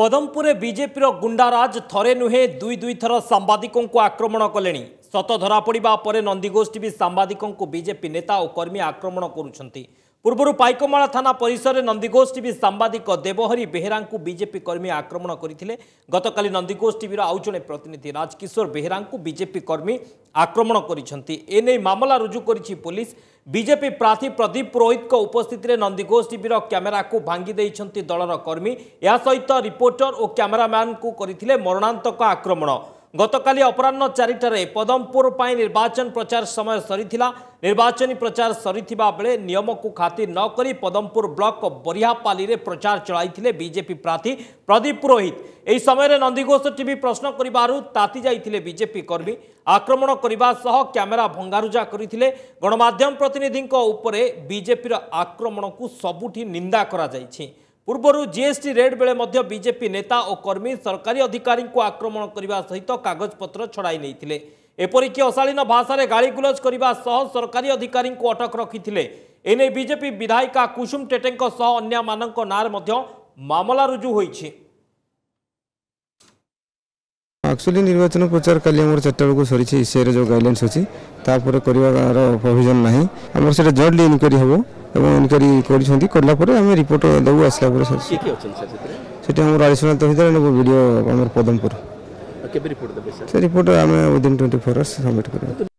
ପଦମପୁରରେ ବିଜେପିର ଗୁଣ୍ଡାରାଜ ଥରେ ନୁହେଁ ଦୁଇ ଦୁଇଥର ସାମ୍ବାଦିକଙ୍କୁ ଆକ୍ରମଣ କଲେଣି ସତ ଧରାପଡ଼ିବା ପରେ ନନ୍ଦିଗୋଷ୍ଠୀ ବି ସାମ୍ବାଦିକଙ୍କୁ ବିଜେପି ନେତା ଓ କର୍ମୀ ଆକ୍ରମଣ କରୁଛନ୍ତି ପୂର୍ବରୁ ପାଇକମାଳା ଥାନା ପରିସରରେ ନନ୍ଦିଘୋଷ ଟିଭି ସାମ୍ବାଦିକ ଦେବହରି ବେହେରାଙ୍କୁ ବିଜେପି କର୍ମୀ ଆକ୍ରମଣ କରିଥିଲେ ଗତକାଲି ନନ୍ଦିଘୋଷ ଟିଭିର ଆଉ ଜଣେ ପ୍ରତିନିଧି ରାଜକିଶୋର ବେହେରାଙ୍କୁ ବିଜେପି କର୍ମୀ ଆକ୍ରମଣ କରିଛନ୍ତି ଏନେଇ ମାମଲା ରୁଜୁ କରିଛି ପୋଲିସ ବିଜେପି ପ୍ରାର୍ଥୀ ପ୍ରଦୀପ ପୁରୋହିତଙ୍କ ଉପସ୍ଥିତିରେ ନନ୍ଦିଘୋଷ ଟିଭିର କ୍ୟାମେରାକୁ ଭାଙ୍ଗି ଦେଇଛନ୍ତି ଦଳର କର୍ମୀ ଏହା ସହିତ ରିପୋର୍ଟର ଓ କ୍ୟାମେରାମ୍ୟାନଙ୍କୁ କରିଥିଲେ ମରଣାନ୍ତକ ଆକ୍ରମଣ গতকালি অপরাহ্ন চারিটায় পদমপুর পাই নির্বাচন প্রচার সময় সরিলা নির্বাচনী প্রচার সরিথিবা বেড়ে নিয়মকু খাতির নকরি পদমপুর ব্লক বরিহাপালিরে প্রচার চলাইলে বিজেপি প্রার্থী প্রদীপ পুরোহিত এই সময় নন্দীঘোষ টিভি প্রশ্ন করবার তাতি যাই বিজেপি কর্মী আক্রমণ করা সহ ক্যামেরা ভঙ্গারুজা করে গণমাধ্যম প্রতিনিধি উপরে বিজেপির আক্রমণকু সবুঠি নিন্দা করা যাইছে ପୂର୍ବରୁ ଜିଏସ୍ଟି ରେଡ୍ ବେଳେ ମଧ୍ୟ ବିଜେପି ନେତା ଓ କର୍ମୀ ସରକାରୀ ଅଧିକାରୀଙ୍କୁ ଆକ୍ରମଣ କରିବା ସହିତ କାଗଜପତ୍ର ଛଡ଼ାଇ ନେଇଥିଲେ ଏପରିକି ଅଶାଳୀନ ଭାଷାରେ ଗାଳିଗୁଲଜ କରିବା ସହ ସରକାରୀ ଅଧିକାରୀଙ୍କୁ ଅଟକ ରଖିଥିଲେ ଏନେଇ ବିଜେପି ବିଧାୟିକା କୁସୁମ ଟେଟେଙ୍କ ସହ ଅନ୍ୟମାନଙ୍କ ନାଁରେ ମଧ୍ୟ ମାମଲା ରୁଜୁ ହୋଇଛି ଆକ୍ଚୁଆଲି ନିର୍ବାଚନ ପ୍ରଚାର କାଲି ଆମର ଚାରିଟା ବେଳକୁ ସରିଛି ଇସିଆଇରେ ଯେଉଁ ଗାଇଡ଼ଲାଇନ୍ସ ଅଛି ତାପରେ କରିବାର ପ୍ରୋଭିଜନ୍ ନାହିଁ ଆମର ସେଇଟା ଜଏଣ୍ଟଲି ଇନକ୍ୱାରି ହେବ ଏବଂ ଇନକ୍ୱାରି କରିଛନ୍ତି କଲା ପରେ ଆମେ ରିପୋର୍ଟ ଦେବୁ ଆସିଲା ପରେ ସେଠି ଆମର ଆଡ଼ିସନାଲ୍ ତହସିଲଦାର ଏବଂ ଭିଡ଼ିଓ ଆମର ପଦମପୁର ସେ ରିପୋର୍ଟ ଆମେ within twenty four hours submit କରିବୁ